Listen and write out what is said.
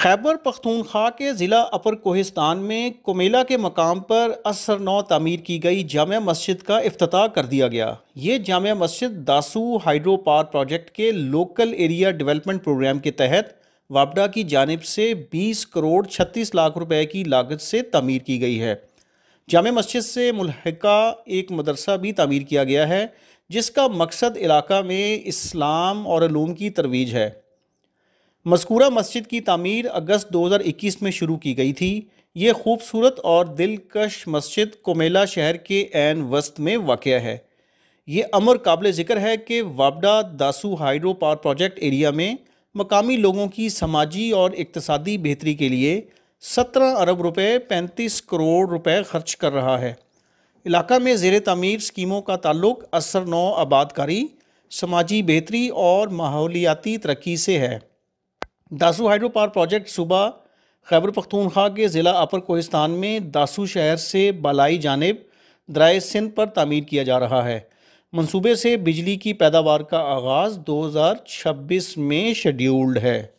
खैबर पख्तूनख्वा के ज़िला अपर कोहिस्तान में कोमेला के मकाम पर असर नौ तमीर की गई जाम मस्जिद का अफ्ताह कर दिया गया ये जाम मस्जिद दासू हाइड्रो पावर प्रोजेक्ट के लोकल एरिया डेवलपमेंट प्रोग्राम के तहत वापडा की जानब से 20 करोड़ 36 लाख रुपए की लागत से तमीर की गई है जाम मस्जिद से मुलहका एक मदरसा भी तमीर किया गया है जिसका मकसद इलाका में इस्लाम और की तरवीज है मस्कूरा मस्जिद की तमीर अगस्त 2021 में शुरू की गई थी ये खूबसूरत और दिलकश मस्जिद कोमेला शहर के एन वस्त में वाक़ है ये अमर काबिल ज़िक्र है कि वाबडा Dasu hydro power project area में मकामी लोगों की समाजी और इकतसादी बेहतरी के लिए 17 अरब रुपए 35 करोड़ रुपए खर्च कर रहा है इलाका में जेर तमीर स्कीमों का ताल्लुक असर नौ आबादकारी समाजी बेहतरी और माहौलियाती तरक्की से है दासू हाइड्रो पावर प्रोजेक्ट सुबह खैबर पख्तूनख्वा के ज़िला अपर कोहिस्तान में दासू शहर से बालाई जानब दराए सिंध पर तमीर किया जा रहा है मनसूबे से बिजली की पैदावार का आगाज़ 2026 में शेड्यूल्ड है